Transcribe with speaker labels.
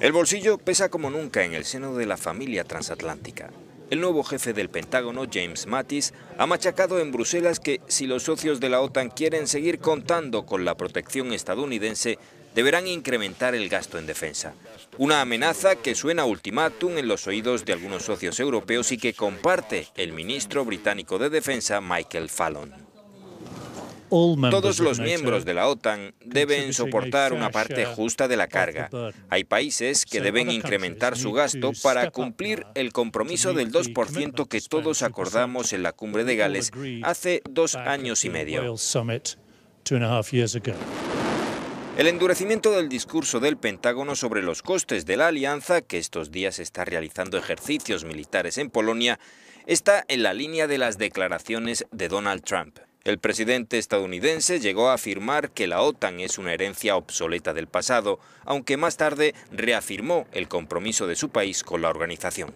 Speaker 1: El bolsillo pesa como nunca en el seno de la familia transatlántica. El nuevo jefe del Pentágono, James Mattis, ha machacado en Bruselas que si los socios de la OTAN quieren seguir contando con la protección estadounidense, deberán incrementar el gasto en defensa. Una amenaza que suena ultimátum en los oídos de algunos socios europeos y que comparte el ministro británico de Defensa, Michael Fallon.
Speaker 2: Todos los miembros de
Speaker 1: la OTAN deben soportar una parte justa de la carga. Hay países que deben incrementar su gasto para cumplir el compromiso del 2% que todos acordamos en la cumbre de Gales hace dos años y medio. El endurecimiento del discurso del Pentágono sobre los costes de la alianza, que estos días está realizando ejercicios militares en Polonia, está en la línea de las declaraciones de Donald Trump. El presidente estadounidense llegó a afirmar que la OTAN es una herencia obsoleta del pasado, aunque más tarde reafirmó el compromiso de su país con la organización.